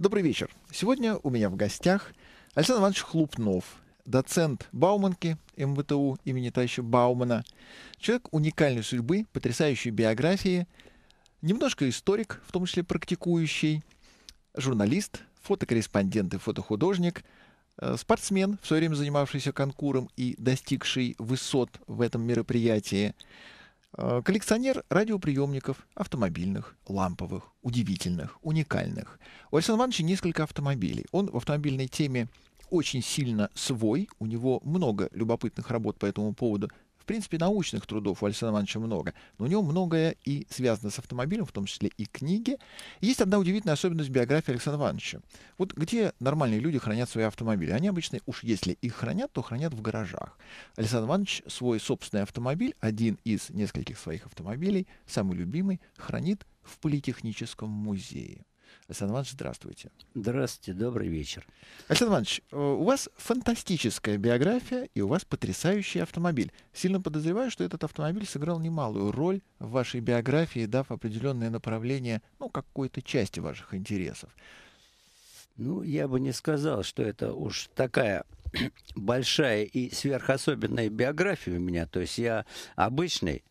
Добрый вечер. Сегодня у меня в гостях Александр Иванович Хлупнов, доцент Бауманки МВТУ имени товарища Баумана. Человек уникальной судьбы, потрясающей биографии, немножко историк, в том числе практикующий, журналист, фотокорреспондент и фотохудожник, э, спортсмен, в свое время занимавшийся конкуром и достигший высот в этом мероприятии – Э, коллекционер радиоприемников, автомобильных, ламповых, удивительных, уникальных. У Александра Ивановича несколько автомобилей. Он в автомобильной теме очень сильно свой, у него много любопытных работ по этому поводу, в принципе, научных трудов у Александра Ивановича много, но у него многое и связано с автомобилем, в том числе и книги. Есть одна удивительная особенность биографии Александра Ивановича. Вот где нормальные люди хранят свои автомобили? Они обычно, уж если их хранят, то хранят в гаражах. Александр Иванович свой собственный автомобиль, один из нескольких своих автомобилей, самый любимый, хранит в Политехническом музее. Александр Иванович, здравствуйте. Здравствуйте, добрый вечер. Александр Иванович, э, у вас фантастическая биография и у вас потрясающий автомобиль. Сильно подозреваю, что этот автомобиль сыграл немалую роль в вашей биографии, дав определенное направление, ну, какой-то части ваших интересов. Ну, я бы не сказал, что это уж такая большая и сверхособенная биография у меня. То есть я обычный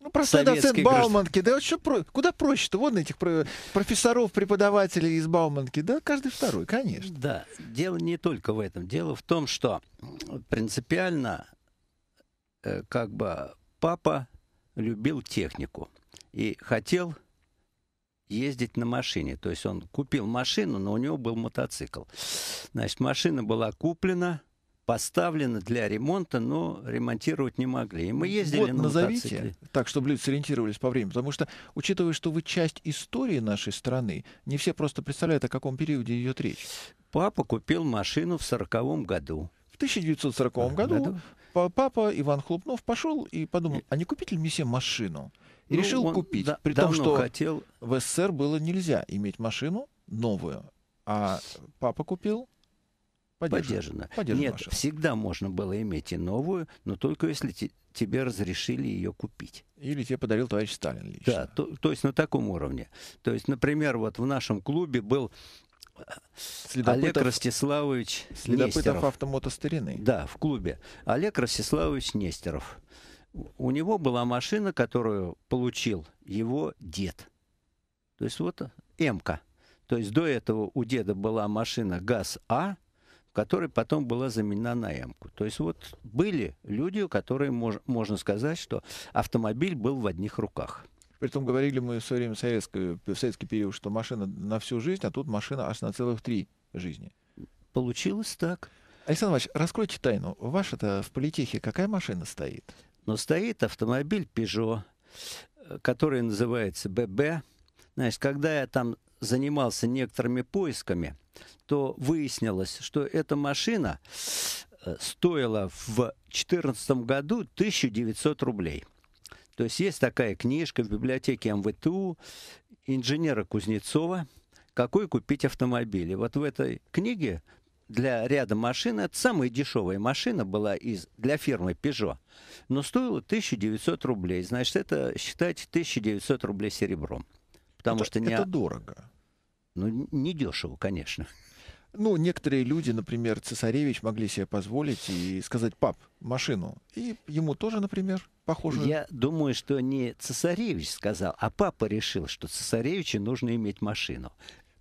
ну, простой Советский доцент Бауманки, да, вот что, про... куда проще-то, вон этих профессоров, преподавателей из Бауманки, да, каждый второй, конечно. Да, дело не только в этом, дело в том, что принципиально э, как бы папа любил технику и хотел ездить на машине. То есть он купил машину, но у него был мотоцикл. Значит, машина была куплена, поставлено для ремонта, но ремонтировать не могли. И мы ездили вот, на назовите, мотоцикле. так, чтобы люди сориентировались по времени, потому что, учитывая, что вы часть истории нашей страны, не все просто представляют, о каком периоде идет речь. Папа купил машину в сороковом году. В 1940 -м году, году папа Иван Хлопнов пошел и подумал, а не купить ли мне себе машину? И ну, решил купить. Да, при том, что хотел... в СССР было нельзя иметь машину новую. А папа купил поддержана. Нет, ваша. всегда можно было иметь и новую, но только если те, тебе разрешили ее купить. Или тебе подарил товарищ Сталин лично. Да, то, то есть на таком уровне. То есть, например, вот в нашем клубе был э, Следопытов, Олег Ростиславович Следопытов Нестеров. автомотостарины. Да, в клубе. Олег Ростиславович Нестеров. У него была машина, которую получил его дед. То есть вот э, МК. То есть до этого у деда была машина ГАЗ-А, которая потом была заменена на М-ку. То есть вот были люди, которые, мож, можно сказать, что автомобиль был в одних руках. Притом говорили мы все время в советский, в советский период, что машина на всю жизнь, а тут машина аж на целых три жизни. Получилось так. Александр Иванович, раскройте тайну. ваша это в политехе какая машина стоит? Ну, стоит автомобиль Peugeot, который называется ББ. Значит, когда я там занимался некоторыми поисками – то выяснилось, что эта машина э, стоила в 2014 году 1900 рублей. То есть есть такая книжка в библиотеке МВТУ инженера Кузнецова «Какой купить автомобиль?». И вот в этой книге для ряда машин, это самая дешевая машина была из, для фирмы Peugeot, но стоила 1900 рублей. Значит, это считать 1900 рублей серебром. Потому это, что не... это дорого. Ну, недешево, конечно. Ну, некоторые люди, например, цесаревич, могли себе позволить и сказать, пап, машину. И ему тоже, например, похоже. Я думаю, что не цесаревич сказал, а папа решил, что цесаревичу нужно иметь машину.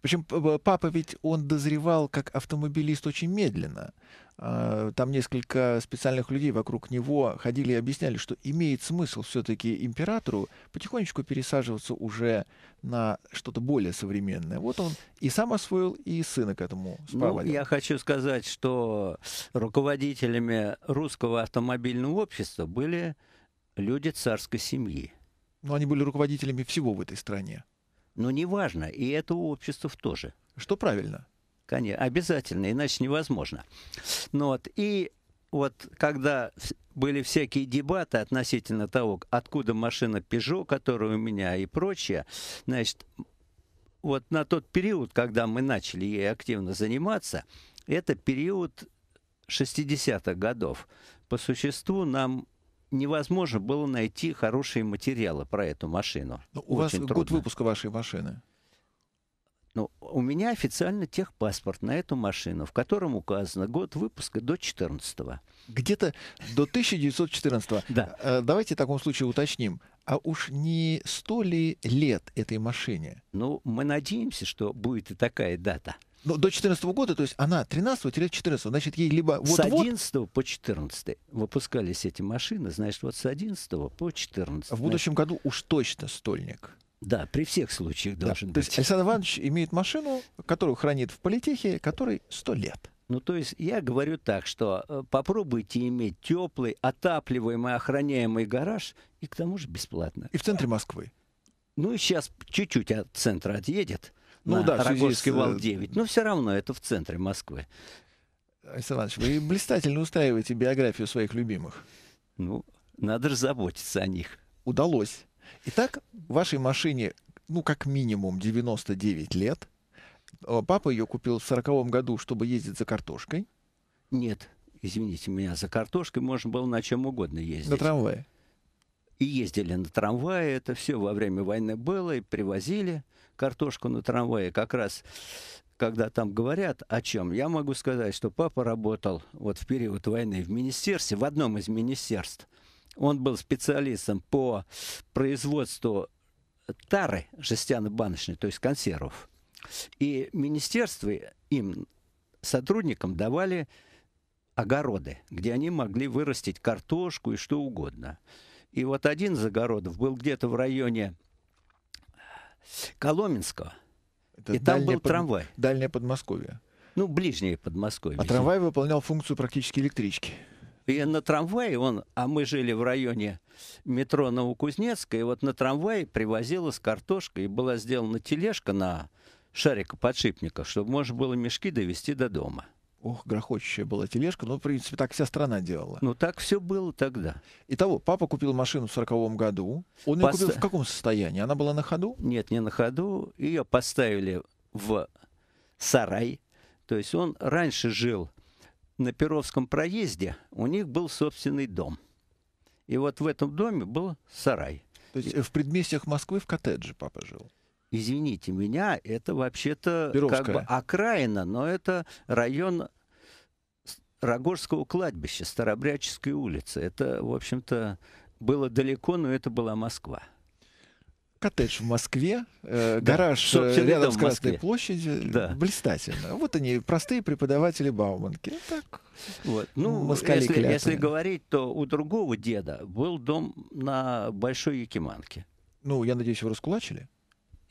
Причем папа ведь он дозревал как автомобилист очень медленно. А, там несколько специальных людей вокруг него ходили и объясняли, что имеет смысл все-таки императору потихонечку пересаживаться уже на что-то более современное. Вот он и сам освоил, и сына к этому спроводил. Ну, я хочу сказать, что руководителями русского автомобильного общества были люди царской семьи. Но они были руководителями всего в этой стране. Но неважно, и это у общества тоже. Что правильно? Конечно, обязательно, иначе невозможно. Ну вот, и вот когда были всякие дебаты относительно того, откуда машина Peugeot, которая у меня и прочее, значит, вот на тот период, когда мы начали ей активно заниматься, это период 60-х годов. По существу нам невозможно было найти хорошие материалы про эту машину. Но ну, у Очень вас трудно. год выпуска вашей машины? Ну, у меня официально техпаспорт на эту машину, в котором указано год выпуска до 14 Где-то до 1914 -го. Да. Э, давайте в таком случае уточним. А уж не сто ли лет этой машине? Ну, мы надеемся, что будет и такая дата. Но ну, до 14 года, то есть она 13-14, значит, ей либо вот С 11 по 14 выпускались эти машины, значит, вот с 11 по 14. В будущем значит... году уж точно стольник. Да, при всех случаях должен то быть. То есть Александр Иванович имеет машину, которую хранит в политехе, которой 100 лет. Ну, то есть я говорю так, что э, попробуйте иметь теплый, отапливаемый, охраняемый гараж, и к тому же бесплатно. И в центре Москвы. Ну, и сейчас чуть-чуть от центра отъедет, ну, да, Рогожский вал 9. Э, Но все равно это в центре Москвы. Александр Иванович, вы блистательно устраиваете биографию своих любимых. Ну, надо же заботиться о них. Удалось. Итак, вашей машине, ну, как минимум 99 лет. Э, папа ее купил в 40 году, чтобы ездить за картошкой. Нет, извините меня, за картошкой можно было на чем угодно ездить. На трамвае и ездили на трамвае. Это все во время войны было, и привозили картошку на трамвае. Как раз когда там говорят о чем, я могу сказать, что папа работал вот в период войны в министерстве, в одном из министерств. Он был специалистом по производству тары жестяно-баночной, то есть консервов. И министерство им, сотрудникам, давали огороды, где они могли вырастить картошку и что угодно. И вот один из огородов был где-то в районе Коломенского. Это и там был под... трамвай. Дальнее Подмосковье. Ну, ближнее Подмосковье. А трамвай выполнял функцию практически электрички. И на трамвае он, а мы жили в районе метро Новокузнецка, и вот на трамвае привозилась картошка, и была сделана тележка на шарикоподшипниках, чтобы можно было мешки довести до дома. Ох, грохочущая была тележка, но, в принципе, так вся страна делала. Ну, так все было тогда. Итого, папа купил машину в сороковом году. Он Пост... ее купил в каком состоянии? Она была на ходу? Нет, не на ходу. Ее поставили в сарай. То есть он раньше жил на Перовском проезде, у них был собственный дом. И вот в этом доме был сарай. То есть э, в предместьях Москвы в коттедже папа жил? извините меня, это вообще-то как бы окраина, но это район Рогожского кладбища, Старобряческой улицы. Это, в общем-то, было далеко, но это была Москва. Коттедж в Москве, э, да, гараж э, рядом с Красной площадью. Да. Блистательно. Вот они, простые преподаватели Бауманки. Так, вот. Ну, если, если говорить, то у другого деда был дом на Большой Якиманке. Ну, я надеюсь, его раскулачили?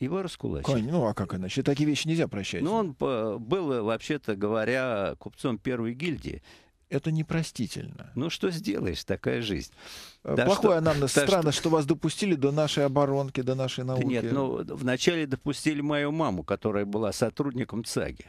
его раскулачили. Ну, а как иначе? Такие вещи нельзя прощать. Ну, он э, был, э, вообще-то говоря, купцом первой гильдии. Это непростительно. Ну, что сделаешь, такая жизнь. Э, да Плохое анамнез. Да Странно, что... что вас допустили до нашей оборонки, до нашей науки. Да нет, ну, вначале допустили мою маму, которая была сотрудником ЦАГИ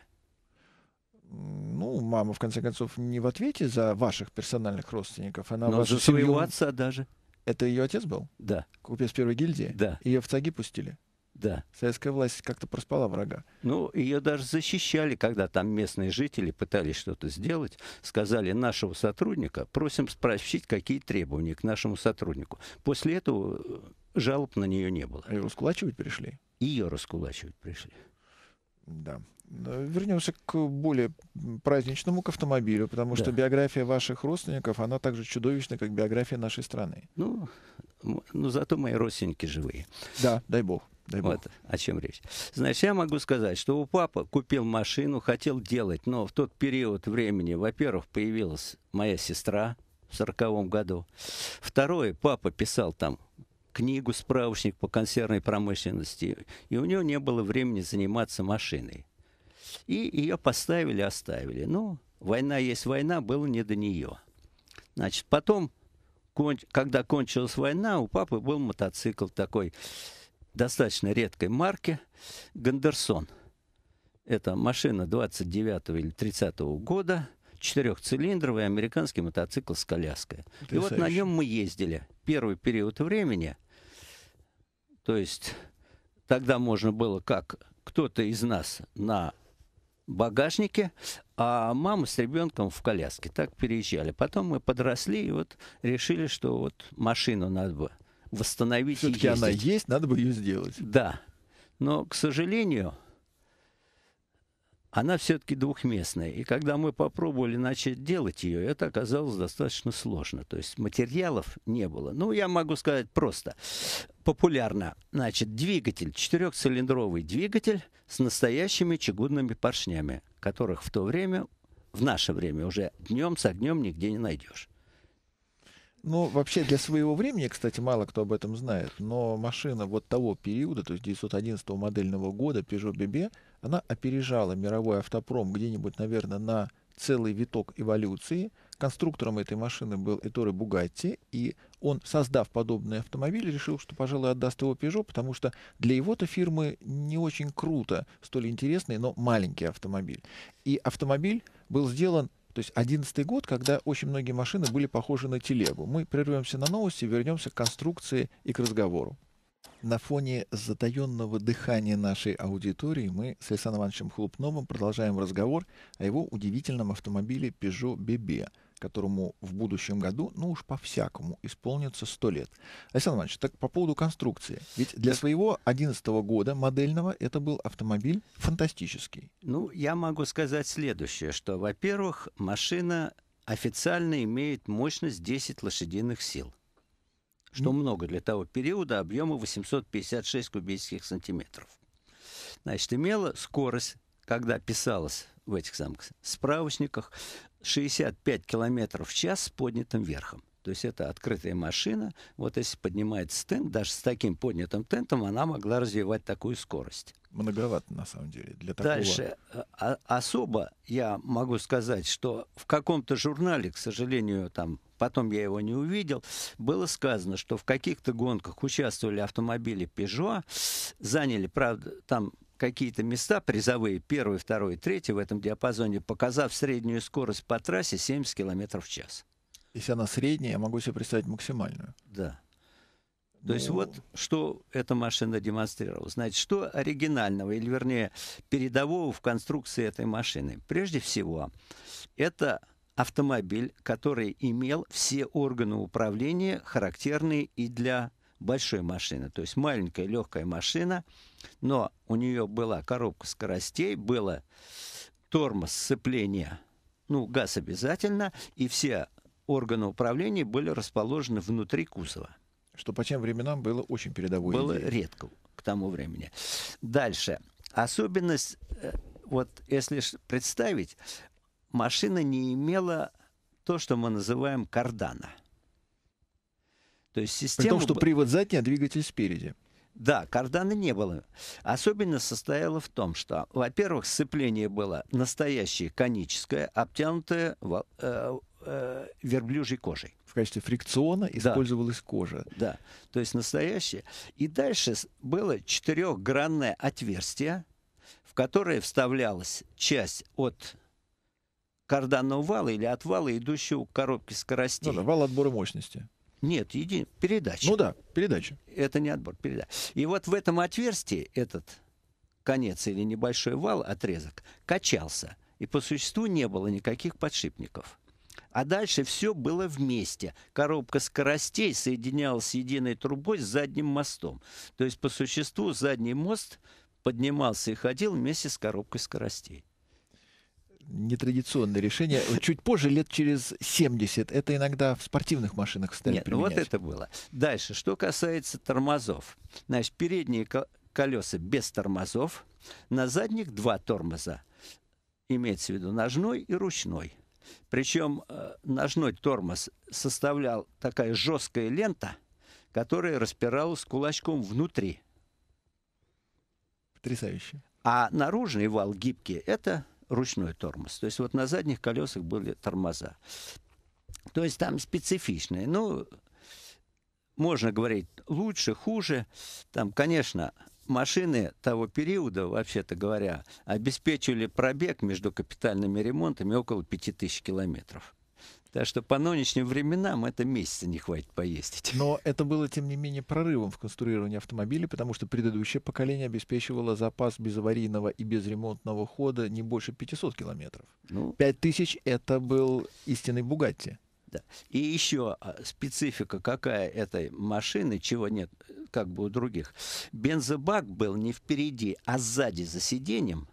ну, мама, в конце концов, не в ответе за ваших персональных родственников. Она Но за своего семью... отца даже. Это ее отец был? Да. Купец первой гильдии? Да. Ее в ЦАГИ пустили? Да. Советская власть как-то проспала врага. Ну, ее даже защищали, когда там местные жители пытались что-то сделать. Сказали нашего сотрудника, просим спросить, какие требования к нашему сотруднику. После этого э, жалоб на нее не было. А ее раскулачивать пришли? Ее раскулачивать пришли. Да. Ну, Вернемся к более праздничному, к автомобилю, потому да. что биография ваших родственников, она также чудовищна, как биография нашей страны. Ну, но ну, зато мои родственники живые. Да, дай бог. Дай вот о чем речь. Значит, я могу сказать, что у папы купил машину, хотел делать, но в тот период времени, во-первых, появилась моя сестра в сороковом году. Второе, папа писал там книгу, справочник по консервной промышленности, и у него не было времени заниматься машиной. И ее поставили, оставили. Ну, война есть война, было не до нее. Значит, потом, когда кончилась война, у папы был мотоцикл такой достаточно редкой марки «Гандерсон». Это машина 29 или 30 года, четырехцилиндровый американский мотоцикл с коляской. Потрясающе. И вот на нем мы ездили первый период времени. То есть тогда можно было, как кто-то из нас на багажнике, а мама с ребенком в коляске. Так переезжали. Потом мы подросли и вот решили, что вот машину надо бы восстановить. Все-таки она есть, надо бы ее сделать. Да. Но, к сожалению, она все-таки двухместная. И когда мы попробовали начать делать ее, это оказалось достаточно сложно. То есть материалов не было. Ну, я могу сказать просто. Популярно. Значит, двигатель, четырехцилиндровый двигатель с настоящими чугунными поршнями, которых в то время, в наше время уже днем с огнем нигде не найдешь. Ну, вообще для своего времени, кстати, мало кто об этом знает, но машина вот того периода, то есть 911 модельного года Peugeot BB, она опережала мировой автопром где-нибудь, наверное, на целый виток эволюции. Конструктором этой машины был Эторе Бугатти, и он, создав подобный автомобиль, решил, что, пожалуй, отдаст его Peugeot, потому что для его-то фирмы не очень круто, столь интересный, но маленький автомобиль. И автомобиль был сделан то есть 2011 год, когда очень многие машины были похожи на телегу. Мы прервемся на новости, вернемся к конструкции и к разговору. На фоне затаенного дыхания нашей аудитории мы с Александром Ивановичем Хлопновым продолжаем разговор о его удивительном автомобиле Peugeot BB – которому в будущем году, ну уж по-всякому, исполнится 100 лет. Александр Иванович, так по поводу конструкции. Ведь для своего 11 года модельного это был автомобиль фантастический. Ну, я могу сказать следующее, что, во-первых, машина официально имеет мощность 10 лошадиных сил, что ну. много для того периода объема 856 кубических сантиметров. Значит, имела скорость, когда писалась в этих самых справочниках, 65 км в час с поднятым верхом. То есть это открытая машина. Вот если поднимает стенд, даже с таким поднятым тентом она могла развивать такую скорость. Многовато, на самом деле, для такого. Дальше. А, а особо я могу сказать, что в каком-то журнале, к сожалению, там потом я его не увидел, было сказано, что в каких-то гонках участвовали автомобили Peugeot, заняли, правда, там какие-то места призовые, первый, второй, третий в этом диапазоне, показав среднюю скорость по трассе 70 км в час. Если она средняя, я могу себе представить максимальную. Да. То есть ну. вот что эта машина демонстрировала. Значит, что оригинального, или вернее передового в конструкции этой машины? Прежде всего, это автомобиль, который имел все органы управления, характерные и для большой машины. То есть маленькая легкая машина, но у нее была коробка скоростей, было тормоз, сцепления, ну, газ обязательно, и все органы управления были расположены внутри кузова. Что по тем временам было очень передовой Было идеей. редко к тому времени. Дальше. Особенность, э, вот если представить, машина не имела то, что мы называем кардана – то есть система... При том, что привод задний, а двигатель спереди. Да, кардана не было. Особенно состояло в том, что, во-первых, сцепление было настоящее, коническое, обтянутое э, э, верблюжьей кожей. В качестве фрикциона использовалась да. кожа. Да, то есть настоящее. И дальше было четырехгранное отверстие, в которое вставлялась часть от карданного вала или от вала, идущего к коробке скоростей. Ну, да, вал отбора мощности. Нет, еди... передача. Ну да, передача. Это не отбор, передача. И вот в этом отверстии этот конец или небольшой вал, отрезок, качался. И по существу не было никаких подшипников. А дальше все было вместе. Коробка скоростей соединялась с единой трубой с задним мостом. То есть, по существу, задний мост поднимался и ходил вместе с коробкой скоростей нетрадиционное решение. Чуть позже, лет через 70, это иногда в спортивных машинах стали Нет, ну применять. вот это было. Дальше, что касается тормозов. Значит, передние колеса без тормозов, на задних два тормоза. Имеется в виду ножной и ручной. Причем э, ножной тормоз составлял такая жесткая лента, которая распиралась кулачком внутри. Потрясающе. А наружный вал гибкий – это ручной тормоз. То есть вот на задних колесах были тормоза. То есть там специфичные. Ну, можно говорить лучше, хуже. Там, конечно, машины того периода, вообще-то говоря, обеспечивали пробег между капитальными ремонтами около 5000 километров. Так что по нынешним временам это месяца не хватит поездить. Но это было, тем не менее, прорывом в конструировании автомобилей, потому что предыдущее поколение обеспечивало запас безаварийного и безремонтного хода не больше 500 километров. Ну, 5000 — это был истинный «Бугатти». Да. И еще а, специфика какая этой машины, чего нет как бы у других. Бензобак был не впереди, а сзади за сиденьем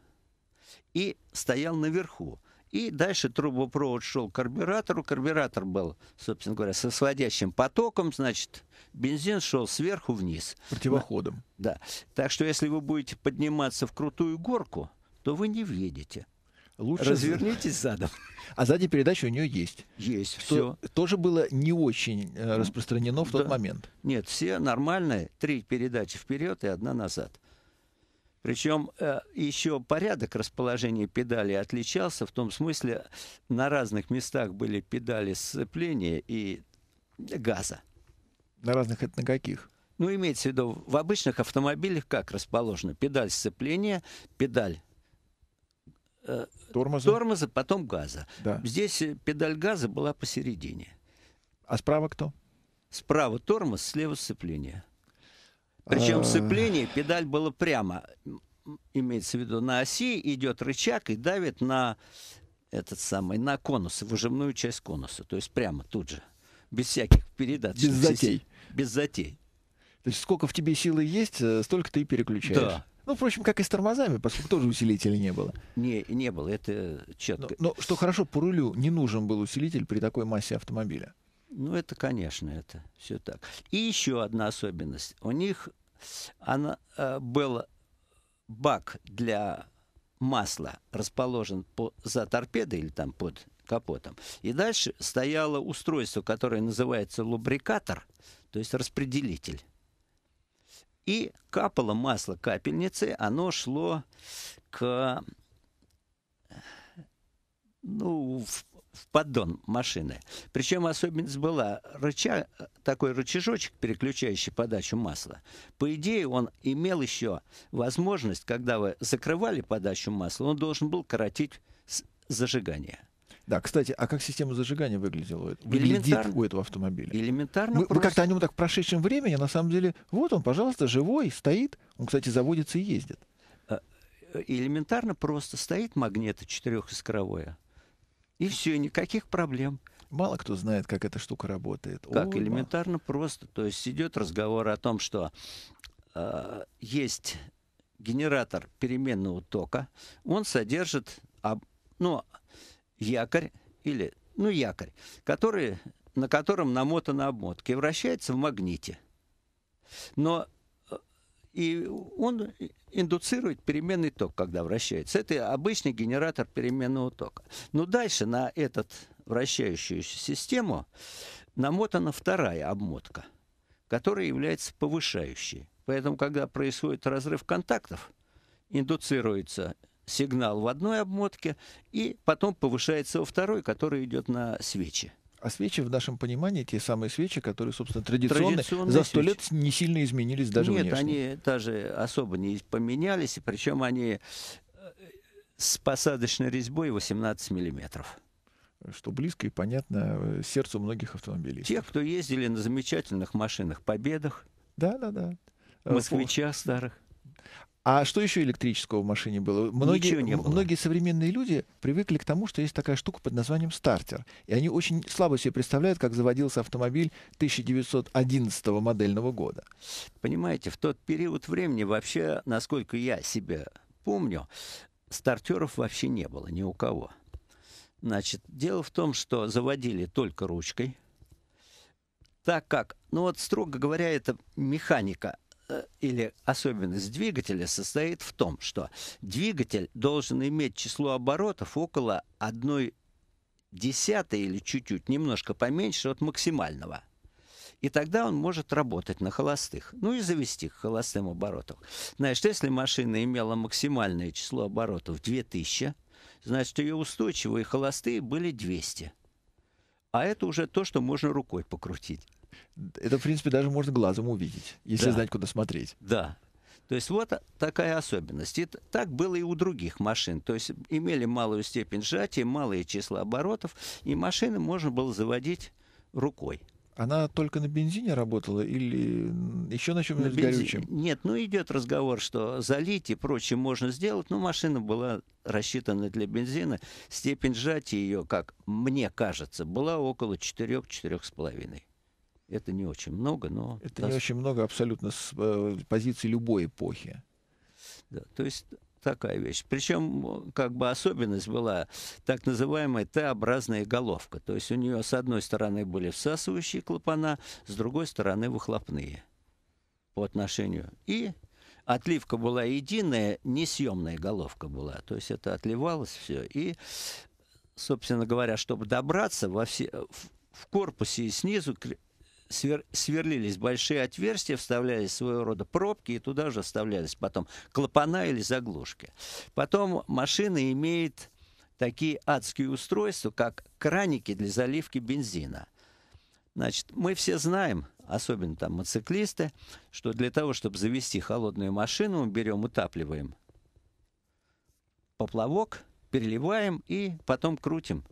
и стоял наверху. И дальше трубопровод шел к карбюратору. Карбюратор был, собственно говоря, со сводящим потоком, значит, бензин шел сверху вниз. Противоходом. Да. Так что если вы будете подниматься в крутую горку, то вы не въедете. Лучше развернитесь задом. А сзади передача у нее есть. Есть, что все. Тоже было не очень э, ну, распространено в тот да. момент. Нет, все нормальные. Три передачи вперед и одна назад. Причем э, еще порядок расположения педалей отличался в том смысле, на разных местах были педали сцепления и газа. На разных это на каких? Ну, имеется в виду, в обычных автомобилях как расположена? Педаль сцепления, педаль э, тормоза, тормоза потом газа. Да. Здесь э, педаль газа была посередине. А справа кто? Справа тормоз, слева сцепление. Причем а. сцепление, педаль была прямо. Имеется в виду, на оси идет рычаг и давит на этот самый, на конус, выжимную часть конуса. То есть прямо тут же. Без всяких передач. Без затей. Без затей. То есть сколько в тебе силы есть, э, столько ты и переключаешь. Да. Ну, впрочем, как и с тормозами, поскольку тоже усилителя не было. Не, не было, это четко. Но, но что хорошо, по рулю не нужен был усилитель при такой массе автомобиля. Ну, это, конечно, это все так. И еще одна особенность. У них она, э, был бак для масла расположен по, за торпедой или там под капотом. И дальше стояло устройство, которое называется лубрикатор, то есть распределитель. И капало масло капельницы, оно шло к ну, в в поддон машины. Причем особенность была рыча, такой рычажочек, переключающий подачу масла. По идее, он имел еще возможность, когда вы закрывали подачу масла, он должен был коротить зажигание. Да, кстати, а как система зажигания выглядела Элементарно. выглядит у этого автомобиля? Элементарно. Мы, вы как-то о нем так в прошедшем времени, а на самом деле, вот он, пожалуйста, живой, стоит. Он, кстати, заводится и ездит. Э, э, элементарно просто стоит магнето четырехискровое и все, никаких проблем. Мало кто знает, как эта штука работает. Как О, элементарно мало. просто. То есть идет разговор о том, что э, есть генератор переменного тока. Он содержит об, ну, якорь или ну, якорь, который, на котором намотана обмотка и вращается в магните. Но и он индуцирует переменный ток, когда вращается. Это обычный генератор переменного тока. Но дальше на эту вращающуюся систему намотана вторая обмотка, которая является повышающей. Поэтому, когда происходит разрыв контактов, индуцируется сигнал в одной обмотке, и потом повышается во второй, который идет на свечи. А свечи в нашем понимании те самые свечи, которые, собственно, традиционные, традиционные за сто лет не сильно изменились даже Нет, внешне. они даже особо не поменялись, причем они э, с посадочной резьбой 18 миллиметров что близко и понятно э, сердцу многих автомобилистов. Тех, кто ездили на замечательных машинах Победах, да, да, да. Э, Москвичах старых. А что еще электрического в машине было? Многие, Ничего не было. Многие современные люди привыкли к тому, что есть такая штука под названием стартер. И они очень слабо себе представляют, как заводился автомобиль 1911 модельного года. Понимаете, в тот период времени вообще, насколько я себя помню, стартеров вообще не было ни у кого. Значит, дело в том, что заводили только ручкой, так как, ну вот, строго говоря, это механика – Э, или особенность двигателя состоит в том, что двигатель должен иметь число оборотов около одной десятой или чуть-чуть, немножко поменьше от максимального. И тогда он может работать на холостых. Ну и завести к холостым оборотам. Значит, если машина имела максимальное число оборотов 2000, значит, ее устойчивые холостые были 200. А это уже то, что можно рукой покрутить. Это, в принципе, даже можно глазом увидеть, если да. знать, куда смотреть. Да. То есть вот такая особенность. И так было и у других машин. То есть имели малую степень сжатия, малое число оборотов, и машины можно было заводить рукой. Она только на бензине работала или еще на чем-нибудь горючем? Нет, ну идет разговор, что залить и прочее можно сделать, но машина была рассчитана для бензина. Степень сжатия ее, как мне кажется, была около 4-4,5. Это не очень много, но... Это да, не очень много абсолютно с э, позиции любой эпохи. Да, то есть такая вещь. Причем как бы особенность была так называемая Т-образная головка. То есть у нее с одной стороны были всасывающие клапана, с другой стороны выхлопные по отношению. И отливка была единая, несъемная головка была. То есть это отливалось все. И, собственно говоря, чтобы добраться во все, в корпусе и снизу свер, сверлились большие отверстия, вставлялись своего рода пробки, и туда же вставлялись потом клапана или заглушки. Потом машина имеет такие адские устройства, как краники для заливки бензина. Значит, мы все знаем, особенно там мотоциклисты, что для того, чтобы завести холодную машину, мы берем, утапливаем поплавок, переливаем и потом крутим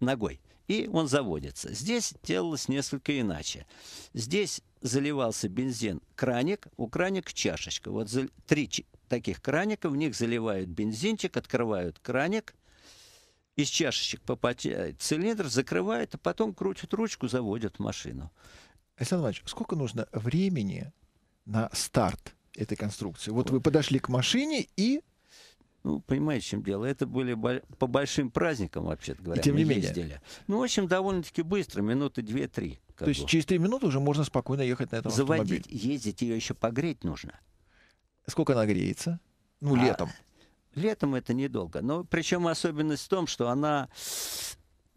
ногой и он заводится. Здесь делалось несколько иначе. Здесь заливался бензин краник, у краника чашечка. Вот три таких краника, в них заливают бензинчик, открывают краник, из чашечек попадает цилиндр, закрывают, а потом крутят ручку, заводят машину. Александр Иванович, сколько нужно времени на старт этой конструкции? Вот вы подошли к машине и ну, понимаете, в чем дело? Это были по большим праздникам, вообще-то говоря. И тем не менее. Ездили. Ну, в общем, довольно-таки быстро, минуты две-три. То бы. есть через три минуты уже можно спокойно ехать на этом Заводить, автомобиле. ездить ее еще погреть нужно. Сколько она греется? Ну, а, летом. Летом это недолго. Но причем особенность в том, что она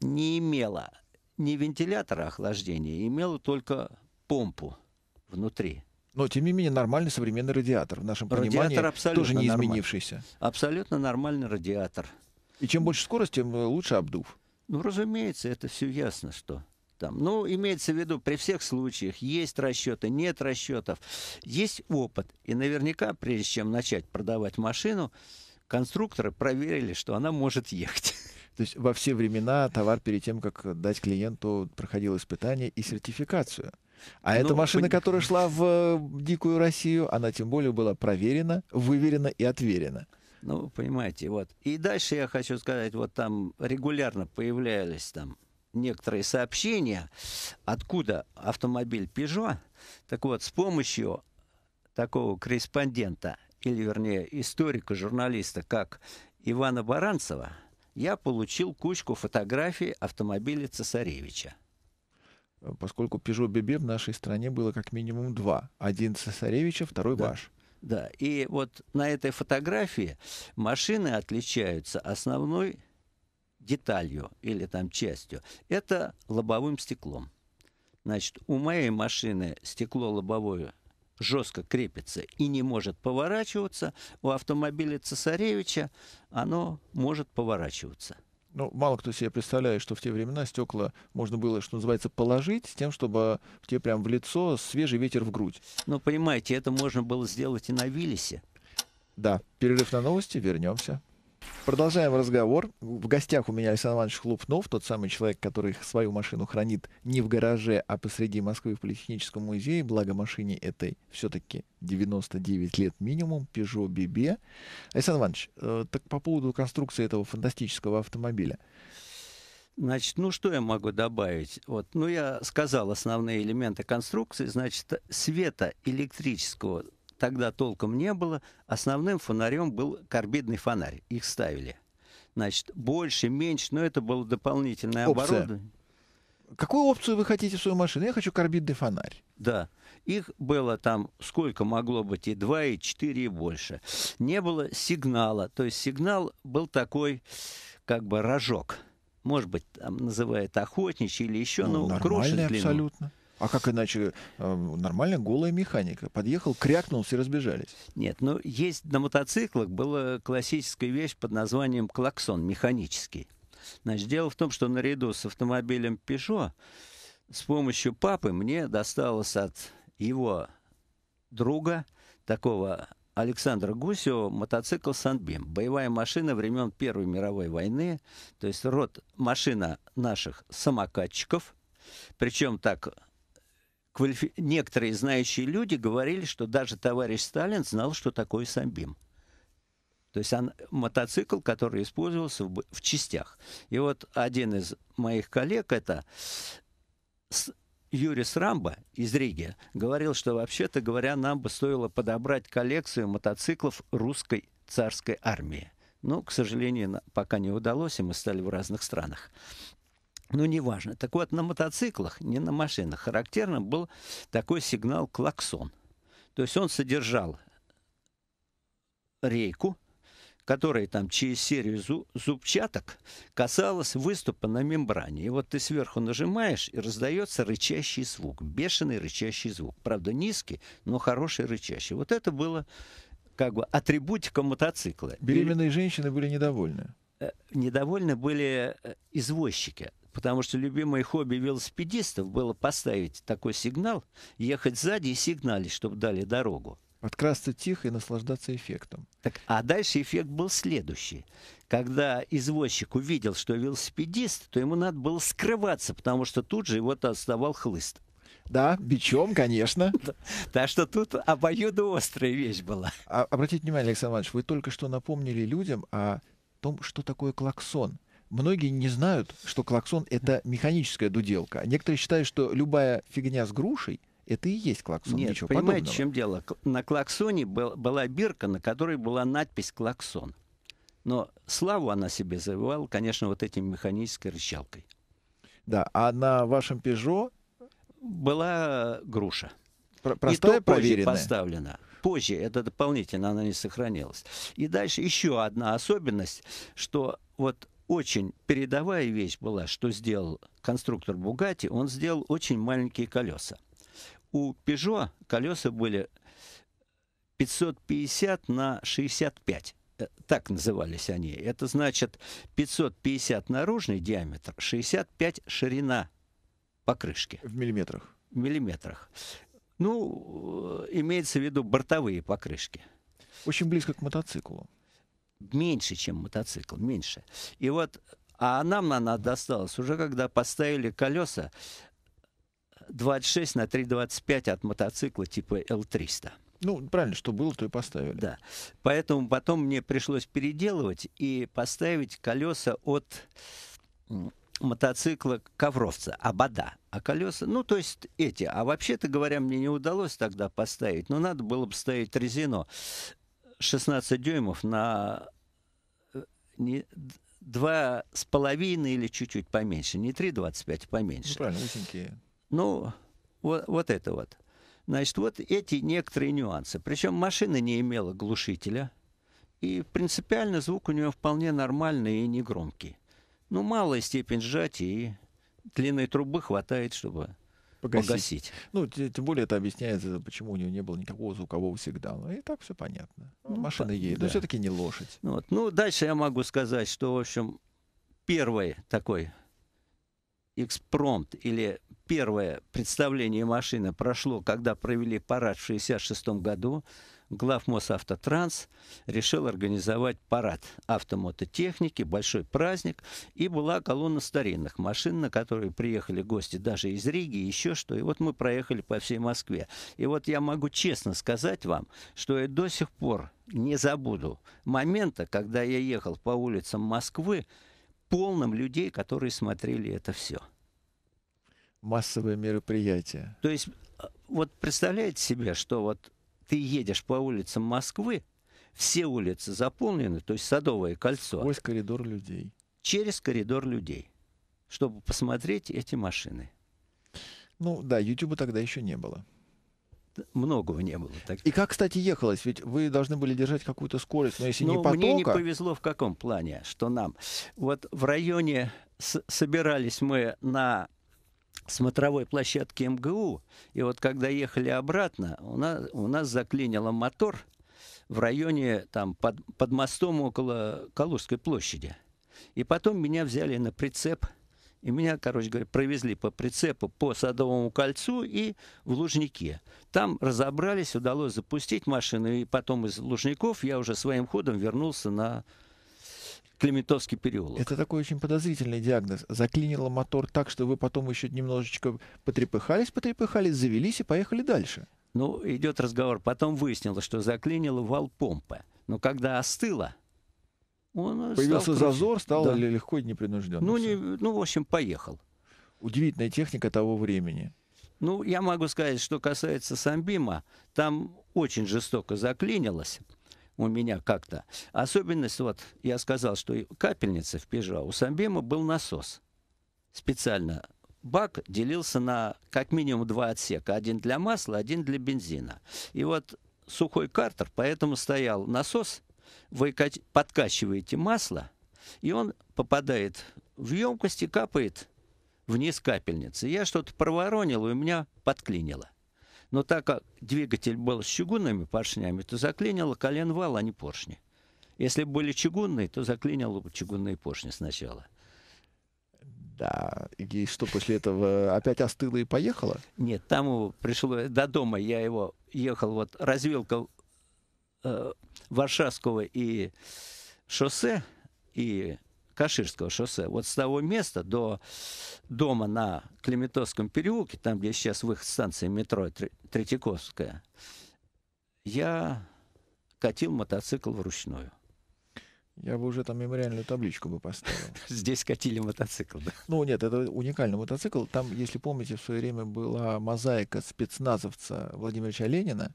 не имела ни вентилятора охлаждения, имела только помпу внутри. Но, тем не менее, нормальный современный радиатор. В нашем радиатор понимании тоже не изменившийся. Нормальный. Абсолютно нормальный радиатор. И чем больше скорость, тем э, лучше обдув. Ну, разумеется, это все ясно, что там. Ну, имеется в виду, при всех случаях есть расчеты, нет расчетов, есть опыт. И наверняка, прежде чем начать продавать машину, конструкторы проверили, что она может ехать. То есть во все времена товар перед тем, как дать клиенту, проходил испытание и сертификацию. А ну, эта машина, пон... которая шла в э, дикую Россию, она тем более была проверена, выверена и отверена. Ну, понимаете, вот. И дальше я хочу сказать, вот там регулярно появлялись там некоторые сообщения, откуда автомобиль Peugeot. Так вот, с помощью такого корреспондента, или вернее историка, журналиста, как Ивана Баранцева, я получил кучку фотографий автомобиля Цесаревича поскольку Peugeot бебе в нашей стране было как минимум два. Один цесаревича, второй да. ваш. Да, и вот на этой фотографии машины отличаются основной деталью или там частью. Это лобовым стеклом. Значит, у моей машины стекло лобовое жестко крепится и не может поворачиваться. У автомобиля Цесаревича оно может поворачиваться. Ну, мало кто себе представляет, что в те времена стекла можно было, что называется, положить с тем, чтобы а, тебе прям в лицо свежий ветер в грудь. Ну, понимаете, это можно было сделать и на Виллисе. Да, перерыв на новости, вернемся. Продолжаем разговор. В гостях у меня Александр Иванович Хлупнов, тот самый человек, который свою машину хранит не в гараже, а посреди Москвы в Политехническом музее. Благо машине этой все-таки 99 лет минимум, Peugeot BB. Александр Иванович, э, так по поводу конструкции этого фантастического автомобиля. Значит, ну что я могу добавить? Вот, ну я сказал основные элементы конструкции. Значит, света электрического тогда толком не было. Основным фонарем был карбидный фонарь. Их ставили. Значит, больше, меньше, но это было дополнительное Опция. оборудование. Какую опцию вы хотите в свою машину? Я хочу карбидный фонарь. Да. Их было там сколько могло быть, и 2, и 4, и больше. Не было сигнала. То есть сигнал был такой, как бы рожок. Может быть, там называют охотничий или еще, ну, но крошит длину. абсолютно. А как иначе? Э, Нормально голая механика. Подъехал, крякнулся и разбежались. Нет, ну есть на мотоциклах была классическая вещь под названием клаксон механический. Значит, дело в том, что наряду с автомобилем Peugeot с помощью папы мне досталось от его друга, такого Александра Гусева, мотоцикл «Санбим». Боевая машина времен Первой мировой войны, то есть род машина наших самокатчиков, причем так квалифи... некоторые знающие люди говорили, что даже товарищ Сталин знал, что такое самбим. То есть он, мотоцикл, который использовался в, в частях. И вот один из моих коллег, это с, Юрис Рамбо из Риги, говорил, что вообще-то говоря, нам бы стоило подобрать коллекцию мотоциклов русской царской армии. Но, к сожалению, пока не удалось, и мы стали в разных странах ну, неважно. Так вот, на мотоциклах, не на машинах, характерным был такой сигнал клаксон. То есть он содержал рейку, которая там через серию зубчаток касалась выступа на мембране. И вот ты сверху нажимаешь, и раздается рычащий звук, бешеный рычащий звук. Правда, низкий, но хороший рычащий. Вот это было как бы атрибутика мотоцикла. Беременные женщины были недовольны э, недовольны были э, извозчики потому что любимое хобби велосипедистов было поставить такой сигнал, ехать сзади и сигналить, чтобы дали дорогу. Подкрасться тихо и наслаждаться эффектом. Так, а дальше эффект был следующий. Когда извозчик увидел, что велосипедист, то ему надо было скрываться, потому что тут же его-то отставал хлыст. Да, бичом, конечно. Так что тут обоюдоострая вещь была. А, обратите внимание, Александр Иванович, вы только что напомнили людям о том, что такое клаксон – многие не знают, что клаксон — это механическая дуделка. Некоторые считают, что любая фигня с грушей — это и есть клаксон. Нет, Ничего понимаете, подобного. чем дело? На клаксоне был, была бирка, на которой была надпись «клаксон». Но славу она себе завоевала, конечно, вот этим механической рычалкой. Да, а на вашем «Пежо»? Была груша. Про простая, и проверенная? позже поставлена. Позже, это дополнительно, она не сохранилась. И дальше еще одна особенность, что вот очень передовая вещь была, что сделал конструктор Бугати, он сделал очень маленькие колеса. У Peugeot колеса были 550 на 65. Э, так назывались они. Это значит 550 наружный диаметр, 65 ширина покрышки. В миллиметрах. В миллиметрах. Ну, э, имеется в виду бортовые покрышки. Очень близко к мотоциклу меньше, чем мотоцикл, меньше. И вот, а нам она досталась уже, когда поставили колеса 26 на 3,25 от мотоцикла типа L300. Ну, правильно, что было, то и поставили. Да. Поэтому потом мне пришлось переделывать и поставить колеса от мотоцикла Ковровца, Абада. А колеса, ну, то есть эти. А вообще-то говоря, мне не удалось тогда поставить. Но надо было бы ставить резину 16 дюймов на э, не, 2,5 или чуть-чуть поменьше. Не 3,25, а поменьше. Ну, правильно, узенькие. Ну, вот, вот это вот. Значит, вот эти некоторые нюансы. Причем машина не имела глушителя. И принципиально звук у нее вполне нормальный и негромкий. Ну, малая степень сжатия и длинной трубы хватает, чтобы погасить. погасить. Ну, тем более это объясняется, э, почему у него не было никакого звукового а сигнала. И так все понятно. Ну, ну Машина едет, да. но все-таки не лошадь. Ну, вот. ну, дальше я могу сказать, что, в общем, первый такой экспромт или первое представление машины прошло, когда провели парад в 1966 году. Главмосавтотранс решил организовать парад автомототехники, большой праздник, и была колонна старинных машин, на которые приехали гости даже из Риги, еще что. И вот мы проехали по всей Москве. И вот я могу честно сказать вам, что я до сих пор не забуду момента, когда я ехал по улицам Москвы, полным людей, которые смотрели это все. Массовое мероприятие. То есть, э, вот представляете себе, что вот ты едешь по улицам Москвы, все улицы заполнены, то есть Садовое кольцо. Через коридор людей. Через коридор людей, чтобы посмотреть эти машины. Ну да, Ютуба тогда еще не было. Многого не было. Тогда. И как, кстати, ехалось? Ведь вы должны были держать какую-то скорость, но если ну, не потока... мне не повезло в каком плане, что нам. Вот в районе с- собирались мы на смотровой площадки МГУ. И вот когда ехали обратно, у нас, у нас заклинило мотор в районе там под, под мостом около Калужской площади. И потом меня взяли на прицеп. И меня, короче говоря, провезли по прицепу по Садовому кольцу и в Лужнике. Там разобрались, удалось запустить машину, и потом из Лужников я уже своим ходом вернулся на Климентовский переулок. Это такой очень подозрительный диагноз. Заклинило мотор так, что вы потом еще немножечко потрепыхались, потрепыхались, завелись и поехали дальше. Ну, идет разговор. Потом выяснилось, что заклинило вал помпы. Но когда остыло, он Появился стал зазор, стал да. легко и непринужденно. Ну, не, ну, в общем, поехал. Удивительная техника того времени. Ну, я могу сказать, что касается Самбима, там очень жестоко заклинилось у меня как-то. Особенность, вот я сказал, что капельница в Пежа, у Самбема был насос. Специально бак делился на как минимум два отсека. Один для масла, один для бензина. И вот сухой картер, поэтому стоял насос, вы подкачиваете масло, и он попадает в емкость и капает вниз капельницы. Я что-то проворонил, и у меня подклинило. Но так как двигатель был с чугунными поршнями, то заклинило коленвал, а не поршни. Если были чугунные, то заклинило бы чугунные поршни сначала. Да, и что после этого опять остыло и поехало? Нет, там его пришло до дома, я его ехал, вот развилка э, Варшавского и шоссе, и Каширского шоссе. Вот с того места до дома на Клеметовском переулке, там, где сейчас выход станции метро Третьяковская, я катил мотоцикл вручную. Я бы уже там мемориальную табличку бы поставил. Здесь катили мотоцикл, да? Ну нет, это уникальный мотоцикл. Там, если помните, в свое время была мозаика спецназовца Владимировича Ленина.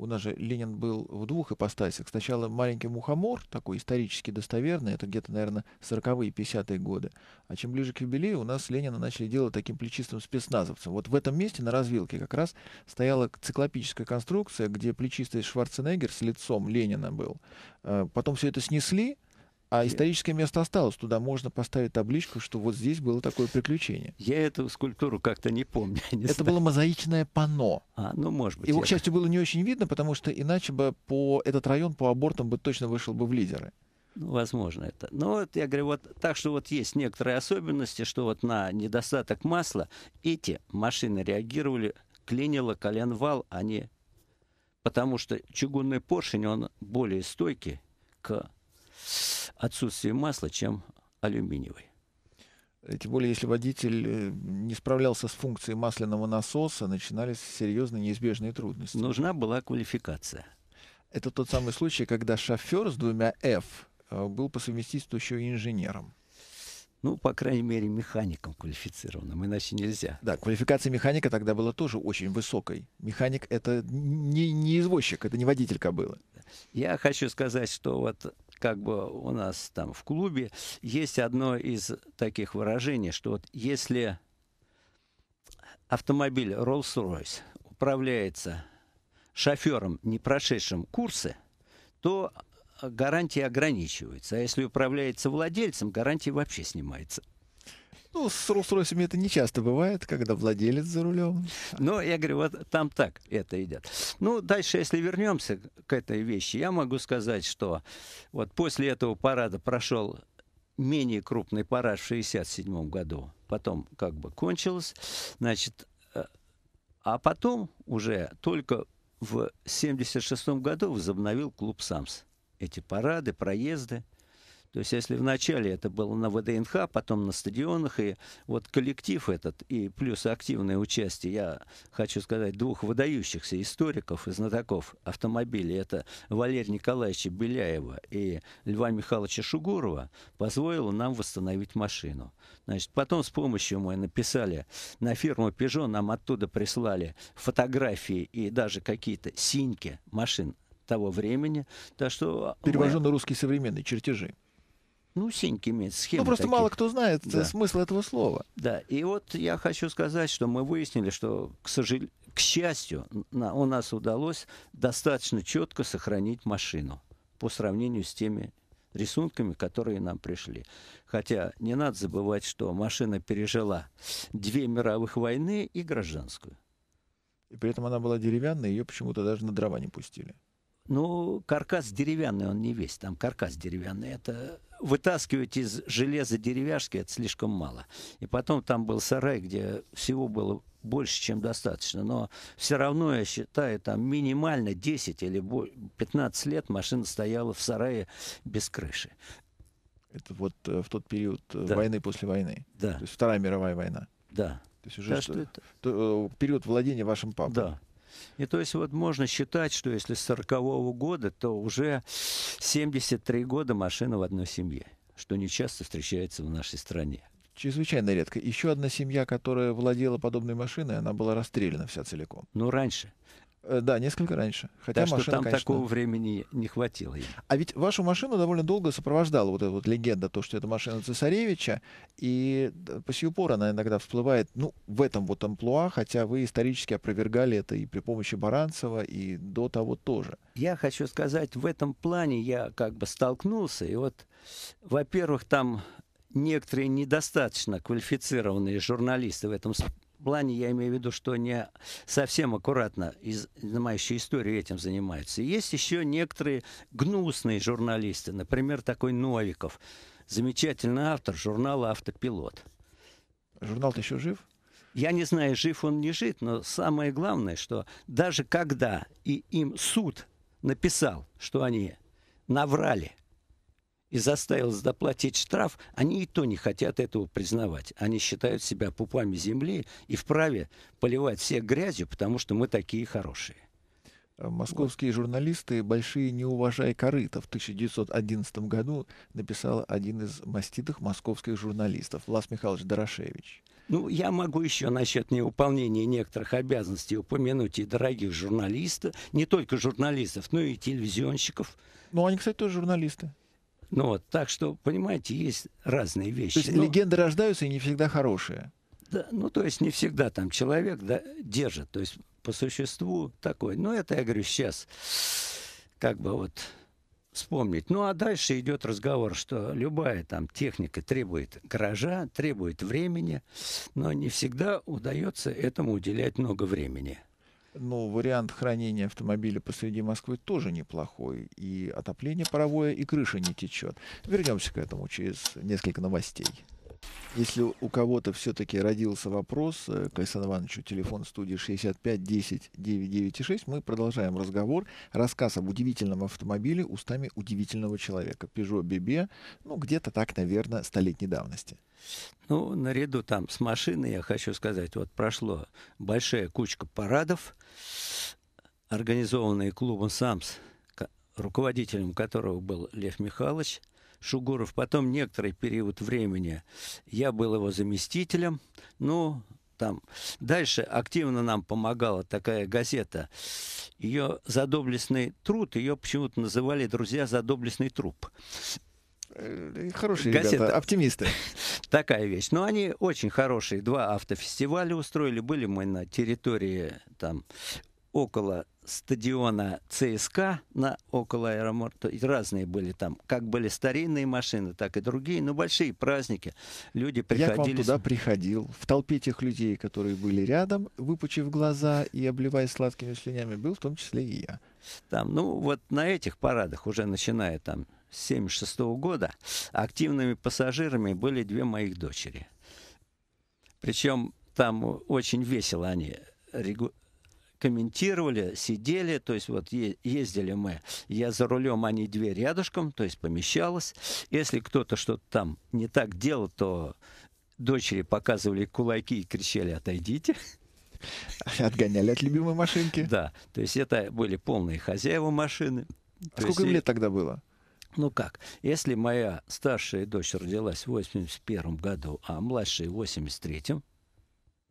У нас же Ленин был в двух ипостасях. Сначала маленький мухомор, такой исторически достоверный, это где-то, наверное, 40-е, 50-е годы. А чем ближе к юбилею, у нас Ленина начали делать таким плечистым спецназовцем. Вот в этом месте, на развилке, как раз стояла циклопическая конструкция, где плечистый Шварценеггер с лицом Ленина был. Э, потом все это снесли, а историческое место осталось. Туда можно поставить табличку, что вот здесь было такое приключение. Я эту скульптуру как-то не помню. Не это знаю. было мозаичное панно. А, ну, может быть. Его, я... к счастью, было не очень видно, потому что иначе бы по этот район по абортам бы точно вышел бы в лидеры. Ну, возможно это. Но ну, вот я говорю, вот так что вот есть некоторые особенности, что вот на недостаток масла эти машины реагировали, клинило коленвал, а потому что чугунный поршень, он более стойкий к отсутствию масла, чем алюминиевый. Тем более, если водитель э, не справлялся с функцией масляного насоса, начинались серьезные неизбежные трудности. Нужна была квалификация. Это тот самый случай, когда шофер с двумя F э, был по совместительству еще и инженером. Ну, по крайней мере, механиком квалифицированным, иначе нельзя. Да, квалификация механика тогда была тоже очень высокой. Механик — это не, не извозчик, это не водитель кобылы. Я хочу сказать, что вот как бы у нас там в клубе есть одно из таких выражений, что вот если автомобиль Rolls-Royce управляется шофером, не прошедшим курсы, то Гарантия ограничивается, А если управляется владельцем, гарантия вообще снимается. Ну, с Роллс-Ройсами это не часто бывает, когда владелец за рулем. Но ну, я говорю, вот там так это идет. Ну, дальше, если вернемся к этой вещи, я могу сказать, что вот после этого парада прошел менее крупный парад в 1967 году. Потом как бы кончилось. Значит, э, а потом уже только в 1976 году возобновил клуб «Самс» эти парады, проезды. То есть, если вначале это было на ВДНХ, потом на стадионах, и вот коллектив этот, и плюс активное участие, я хочу сказать, двух выдающихся историков и знатоков автомобилей, это Валерия Николаевича Беляева и Льва Михайловича Шугурова, позволило нам восстановить машину. Значит, потом с помощью мы написали на фирму «Пежо», нам оттуда прислали фотографии и даже какие-то синьки машин того времени. Так что а, Перевожу мы... на русский современный, чертежи. Ну, синьки имеется, схемы Ну, просто таких. мало кто знает э, да. смысл этого слова. Да, и вот я хочу сказать, что мы выяснили, что, к сожалению, к счастью, на, у нас удалось достаточно четко сохранить машину по сравнению с теми рисунками, которые нам пришли. Хотя не надо забывать, что машина пережила две мировых войны и гражданскую. И при этом она была деревянная, ее почему-то даже на дрова не пустили. Ну, каркас деревянный, он не весь, там каркас деревянный. Это вытаскивать из железа деревяшки, это слишком мало. И потом там был сарай, где всего было больше, чем достаточно. Но все равно, я считаю, там минимально 10 или 15 лет машина стояла в сарае без крыши. Это вот э, в тот период э, да. войны после войны. Да. То есть Вторая мировая война. Да. То есть уже да, что, что это... Э, период владения вашим папой. Да. И то есть вот можно считать, что если с 40 -го года, то уже 73 года машина в одной семье, что не часто встречается в нашей стране. Чрезвычайно редко. Еще одна семья, которая владела подобной машиной, она была расстреляна вся целиком. Ну, раньше. Э, да, несколько раньше. Хотя так машина, что там конечно... такого времени не хватило. Им. А ведь вашу машину довольно долго сопровождала вот эта вот легенда, то, что это машина цесаревича, и по сию пору она иногда всплывает, ну, в этом вот амплуа, хотя вы исторически опровергали это и при помощи Баранцева, и до того тоже. Я хочу сказать, в этом плане я как бы столкнулся, и вот, во-первых, там некоторые недостаточно квалифицированные журналисты в этом плане я имею в виду, что не совсем аккуратно изымающие историю этим занимаются. есть еще некоторые гнусные журналисты, например, такой Новиков, замечательный автор журнала «Автопилот». Журнал-то еще жив? Я не знаю, жив он, не жив, но самое главное, что даже когда и им суд написал, что они наврали, и заставил заплатить штраф, они и то не хотят этого признавать. Они считают себя пупами земли и вправе поливать всех грязью, потому что мы такие хорошие. Э, московские вот. журналисты «Большие неуважай корыто в 1911 году написал один из маститых московских журналистов Влас Михайлович Дорошевич. Ну, я могу еще насчет неуполнения некоторых обязанностей упомянуть и дорогих журналистов, не только журналистов, но и телевизионщиков. Ну, они, кстати, тоже журналисты. Ну вот, так что, понимаете, есть разные вещи. То есть но... легенды рождаются и не всегда хорошие. Да, ну, то есть не всегда там человек да, держит, то есть по существу такой. Но ну, это, я говорю, сейчас как бы вот вспомнить. Ну, а дальше идет разговор, что любая там техника требует гаража, требует времени, но не всегда удается этому уделять много времени но ну, вариант хранения автомобиля посреди Москвы тоже неплохой. И отопление паровое, и крыша не течет. Вернемся к этому через несколько новостей. Если у кого-то все-таки родился вопрос э, к Александру Ивановичу, телефон студии 65 10 996, мы продолжаем разговор. Рассказ об удивительном автомобиле устами удивительного человека. Peugeot BB, ну, где-то так, наверное, столетней давности. Ну, наряду там с машиной, я хочу сказать, вот прошло большая кучка парадов, организованные клубом «Самс», руководителем которого был Лев Михайлович – Шугуров. Потом некоторый период времени я был его заместителем. Ну, там. Дальше активно нам помогала такая газета. Ее за труд, ее почему-то называли друзья за доблестный труп. Э, хорошие газета. ребята, оптимисты. Такая вещь. Но они очень хорошие. Два автофестиваля устроили. Были мы на территории там около стадиона ЦСКА на около аэропорта разные были там. Как были старинные машины, так и другие. Но большие праздники. Люди приходили. Я к вам туда приходил. В толпе тех людей, которые были рядом, выпучив глаза и обливаясь сладкими слюнями, был в том числе и я. Там, ну, вот на этих парадах, уже начиная там с 76 года, активными пассажирами были две моих дочери. Причем там очень весело они комментировали, сидели, то есть вот ездили мы, я за рулем, они две рядышком, то есть помещалось. Если кто-то что-то там не так делал, то дочери показывали кулаки и кричали «отойдите». Отгоняли от любимой машинки. Да, то есть это были полные хозяева машины. А сколько им лет тогда было? Ну как, если моя старшая дочь родилась в 81 году, а младшая в 83-м,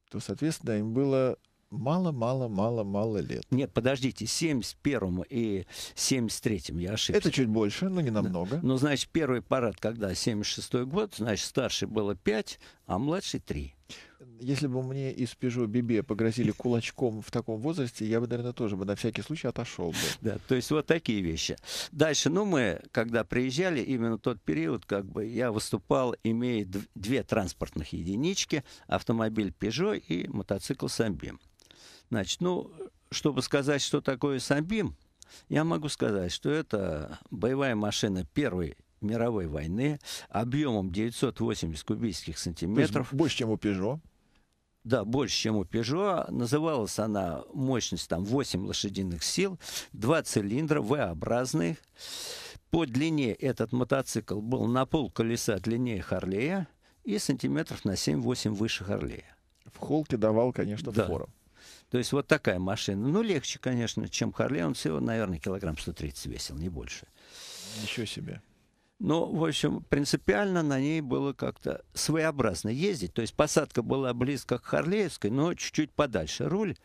то, соответственно, им было мало-мало-мало-мало лет. Нет, подождите, 71-м и 73-м я ошибся. Это чуть больше, но не намного. Да. Ну, значит, первый парад, когда 76-й год, значит, старший было 5, а младший 3. Если бы мне из Peugeot BB погрозили кулачком в таком возрасте, я бы, наверное, тоже бы на всякий случай отошел бы. Да, то есть вот такие вещи. Дальше, ну, мы, когда приезжали, именно тот период, как бы я выступал, имея две транспортных единички, автомобиль Peugeot и мотоцикл Самбим. Значит, ну, чтобы сказать, что такое Самбим, я могу сказать, что это боевая машина первой мировой войны объемом 980 кубических сантиметров. больше, чем у Пежо. Да, больше, чем у Peugeot. Называлась она мощность там 8 лошадиных сил, 2 цилиндра V-образных. По длине этот мотоцикл был на пол колеса длиннее Харлея и сантиметров на 7-8 выше Харлея. В холке давал, конечно, да. фору. То есть вот такая машина. Ну, легче, конечно, чем Харлей. Он всего, наверное, килограмм 130 весил, не больше. Ничего себе. Ну, в общем, принципиально на ней было как-то своеобразно ездить. То есть посадка была близко к Харлеевской, но чуть-чуть подальше руль.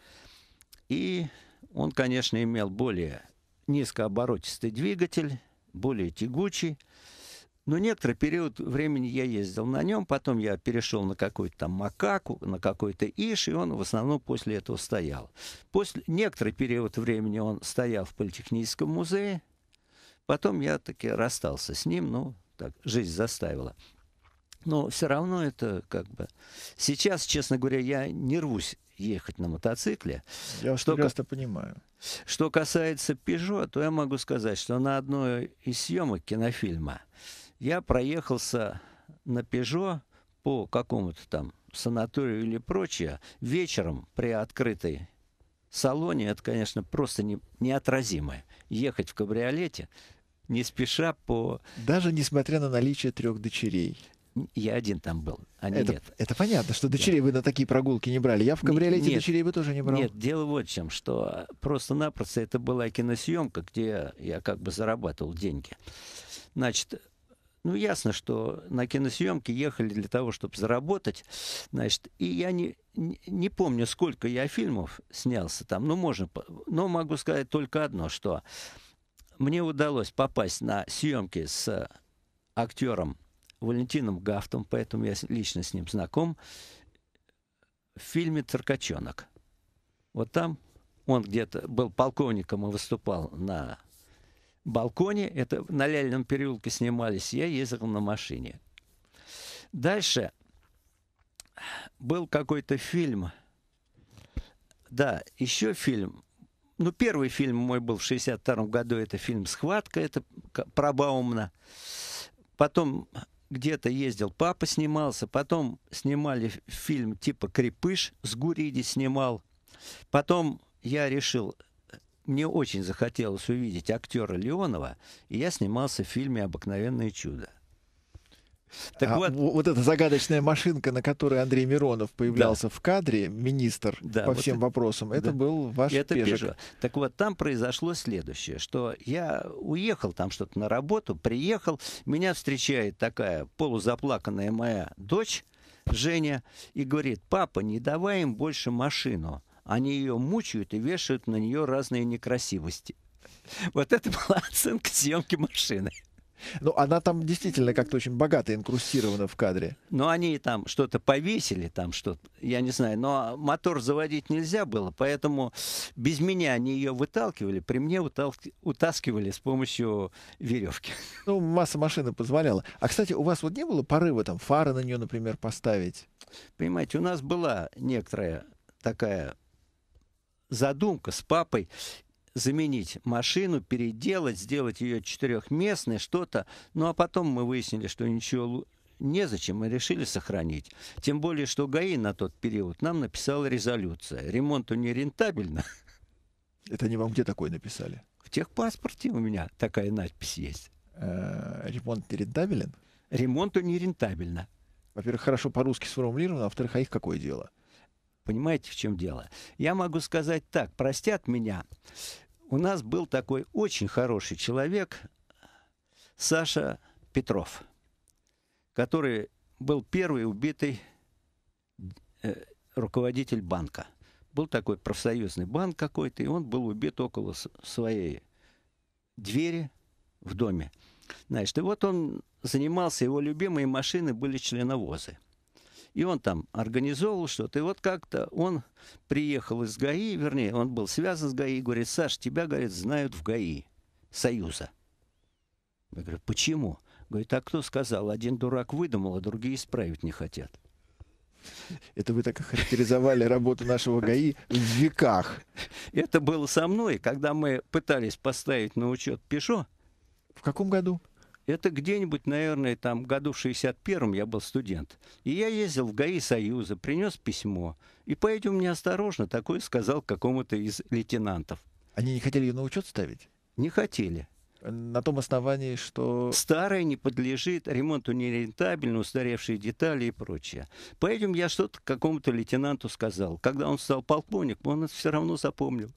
И он, конечно, имел более низкооборотистый двигатель, более тягучий. Но некоторый период времени я ездил на нем, потом я перешел на какой то там макаку, на какой-то иш, и он в основном после этого стоял. После, некоторый период времени он стоял в Политехническом музее, Потом я таки расстался с ним, ну, так, жизнь заставила. Но все равно это как бы... Сейчас, честно говоря, я не рвусь ехать на мотоцикле. Я что прекрасно к... понимаю. Что касается Peugeot, то я могу сказать, что на одной из съемок кинофильма я проехался на Peugeot по какому-то там санаторию или прочее вечером при открытой салоне. Это, конечно, просто не, неотразимое ехать в кабриолете, не спеша по... Даже несмотря на наличие трех дочерей. Я один там был, они а это, нет. Это понятно, что дочерей да. вы на такие прогулки не брали. Я в кабриолете нет, дочерей бы тоже не брал. Нет, дело вот в чем, что просто-напросто это была киносъемка, где я как бы зарабатывал деньги. Значит, ну, ясно, что на киносъемки ехали для того, чтобы заработать. Значит, и я не, не помню, сколько я фильмов снялся там. Ну, можно, но могу сказать только одно, что мне удалось попасть на съемки с актером Валентином Гафтом, поэтому я лично с ним знаком, в фильме «Циркачонок». Вот там он где-то был полковником и выступал на балконе, это на Ляльном переулке снимались, я ездил на машине. Дальше был какой-то фильм, да, еще фильм, ну, первый фильм мой был в 62 году, это фильм «Схватка», это про Баумна. Потом где-то ездил, папа снимался, потом снимали фильм типа «Крепыш», с Гуриди снимал. Потом я решил, мне очень захотелось увидеть актера Леонова, и я снимался в фильме «Обыкновенное чудо». Так а, вот, вот эта загадочная машинка, на которой Андрей Миронов появлялся да. в кадре, министр да, по всем вот, вопросам, это да. был ваш это пежик. Пежо. Так вот, там произошло следующее, что я уехал там что-то на работу, приехал, меня встречает такая полузаплаканная моя дочь Женя и говорит, папа, не давай им больше машину они ее мучают и вешают на нее разные некрасивости. Вот это была оценка съемки машины. Ну, она там действительно как-то очень богато инкрустирована в кадре. Ну, они там что-то повесили, там что-то, я не знаю. Но мотор заводить нельзя было, поэтому без меня они ее выталкивали, при мне утаскивали с помощью веревки. Ну, масса машины позволяла. А, кстати, у вас вот не было порыва там фары на нее, например, поставить? Понимаете, у нас была некоторая такая задумка с папой заменить машину, переделать, сделать ее четырехместной, что-то. Ну, а потом мы выяснили, что ничего незачем, мы решили сохранить. Тем более, что ГАИ на тот период нам написала резолюция. Ремонту не рентабельно. Это не вам где такое написали? В техпаспорте у меня такая надпись есть. Э, ремонт не рентабелен? Ремонту не рентабельно. Во-первых, хорошо по-русски сформулировано, а во-вторых, а их какое дело? Понимаете, в чем дело? Я могу сказать так, простят меня. У нас был такой очень хороший человек, Саша Петров, который был первый убитый э, руководитель банка. Был такой профсоюзный банк какой-то, и он был убит около своей двери в доме. Значит, и вот он занимался, его любимые машины были членовозы – и он там организовывал что-то. И вот как-то он приехал из ГАИ, вернее, он был связан с ГАИ, и говорит, Саш, тебя, говорит, знают в ГАИ Союза. Я говорю, почему? Говорит, а кто сказал? Один дурак выдумал, а другие исправить не хотят. Это вы так охарактеризовали работу нашего ГАИ в веках. Это было со мной, когда мы пытались поставить на учет Пешо. В каком году? Это где-нибудь, наверное, там году в 61-м я был студент. И я ездил в ГАИ Союза, принес письмо. И поэтому неосторожно такое сказал какому-то из лейтенантов. Они не хотели ее на учет ставить? Не хотели. На том основании, что... Старое не подлежит, ремонту нерентабельно, устаревшие детали и прочее. Поэтому я что-то какому-то лейтенанту сказал. Когда он стал полковником, он это все равно запомнил.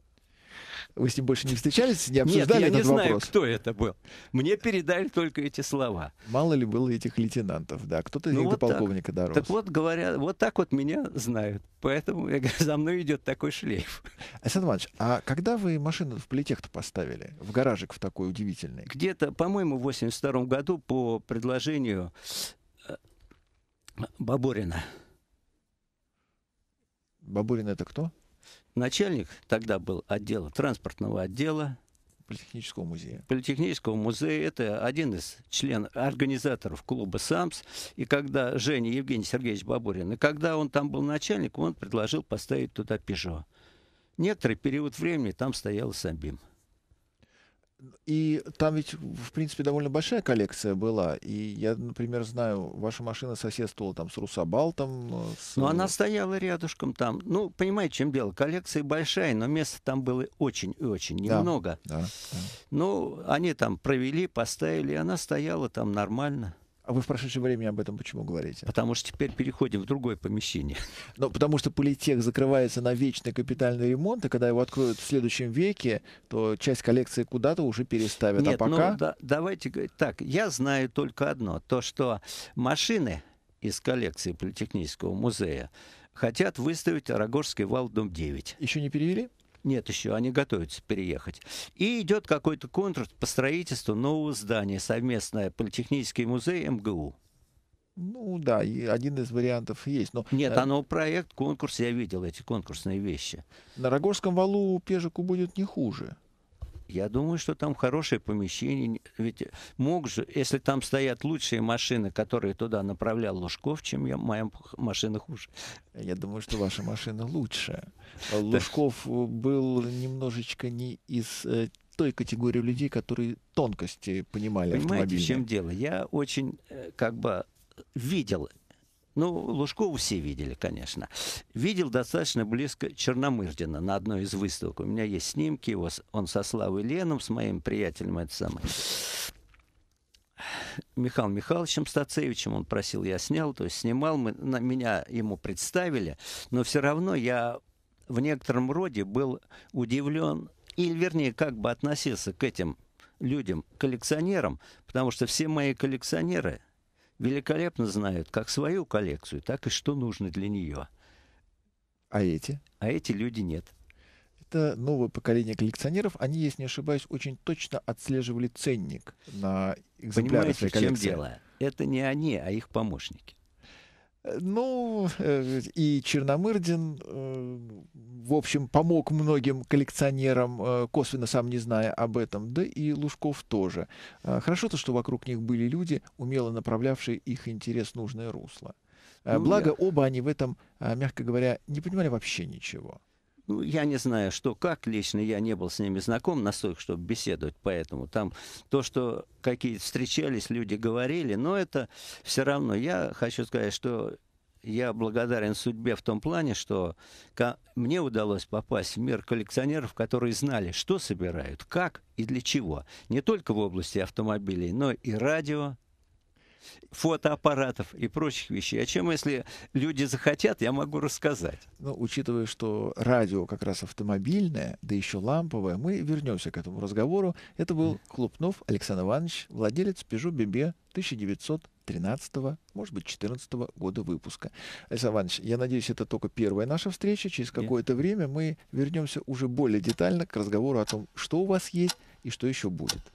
Вы с ним больше не встречались, не обсуждали Нет, я этот не вопрос? знаю, кто это был. Мне передали только эти слова. Мало ли было этих лейтенантов, да. Кто-то ну, вот до полковника так. дорос. Так вот, говоря, вот так вот меня знают. Поэтому я говорю, за мной идет такой шлейф. Александр Иванович, а когда вы машину в политех-то поставили? В гаражик в такой удивительный? Где-то, по-моему, в 82 году по предложению э, Бабурина. Бабурин это кто? начальник тогда был отдела, транспортного отдела. Политехнического музея. Политехнического музея. Это один из членов, организаторов клуба «Самс». И когда Женя Евгений Сергеевич Бабурин, и когда он там был начальник, он предложил поставить туда «Пежо». Некоторый период времени там стоял «Самбим». И там ведь, в принципе, довольно большая коллекция была. И я, например, знаю, ваша машина соседствовала там с Русабалтом. Э, с... Ну, она стояла рядышком там. Ну, понимаете, чем дело? Коллекция большая, но места там было очень и очень немного. Да, да, да. Ну, они там провели, поставили, и она стояла там нормально. А вы в прошедшем времени об этом почему говорите? Потому что теперь переходим в другое помещение. Но ну, потому что политех закрывается на вечный капитальный ремонт, и когда его откроют в следующем веке, то часть коллекции куда-то уже переставят. А Нет, а пока... ну, да, давайте так. Я знаю только одно. То, что машины из коллекции Политехнического музея хотят выставить Рогорский вал, дом 9. Еще не перевели? Нет еще, они готовятся переехать. И идет какой-то контракт по строительству нового здания, совместное Политехнический музей МГУ. Ну да, и один из вариантов есть. Но, Нет, э, оно проект, конкурс, я видел эти конкурсные вещи. На Рогожском валу пежику будет не хуже. Я думаю, что там хорошее помещение. Ведь мог же, если там стоят лучшие машины, которые туда направлял Лужков, чем я, моя машина хуже. Я думаю, что ваша машина лучше. Лужков э, был немножечко не из э, той категории людей, которые тонкости понимали Понимаете, в чем дело? Я очень э, как бы видел ну, Лужкову все видели, конечно. Видел достаточно близко Черномырдина на одной из выставок. У меня есть снимки его, он со Славой Леном, с моим приятелем, это самое. Михаилом Михайловичем Стацевичем, он просил, я снял, то есть снимал, мы, на, меня ему представили, но все равно я в некотором роде был удивлен, или вернее, как бы относился к этим людям, коллекционерам, потому что все мои коллекционеры – великолепно знают как свою коллекцию, так и что нужно для нее. А эти? А эти люди нет. Это новое поколение коллекционеров. Они, если не ошибаюсь, очень точно отслеживали ценник на экземпляры Понимаете, своей коллекции. в чем дело? Это не они, а их помощники. Э, ну, э, и Черномырдин, э, в общем, помог многим коллекционерам, косвенно сам не зная об этом, да и Лужков тоже. Хорошо то, что вокруг них были люди, умело направлявшие их интерес в нужное русло. Ну, благо, оба они в этом, мягко говоря, не понимали вообще ничего. Ну, я не знаю, что как. Лично я не был с ними знаком настолько, чтобы беседовать. Поэтому там то, что какие встречались, люди говорили, но это все равно. Я хочу сказать, что я благодарен судьбе в том плане, что мне удалось попасть в мир коллекционеров, которые знали, что собирают, как и для чего. Не только в области автомобилей, но и радио, фотоаппаратов и прочих вещей. А чем, если люди захотят, я могу рассказать. Но ну, учитывая, что радио как раз автомобильное, да еще ламповое, мы вернемся к этому разговору. Это был Хлопнов Александр Иванович, владелец Peugeot BB 1913, может быть, 14 года выпуска. Александр Иванович, я надеюсь, это только первая наша встреча. Через какое-то время мы вернемся уже более детально к разговору о том, что у вас есть и что еще будет.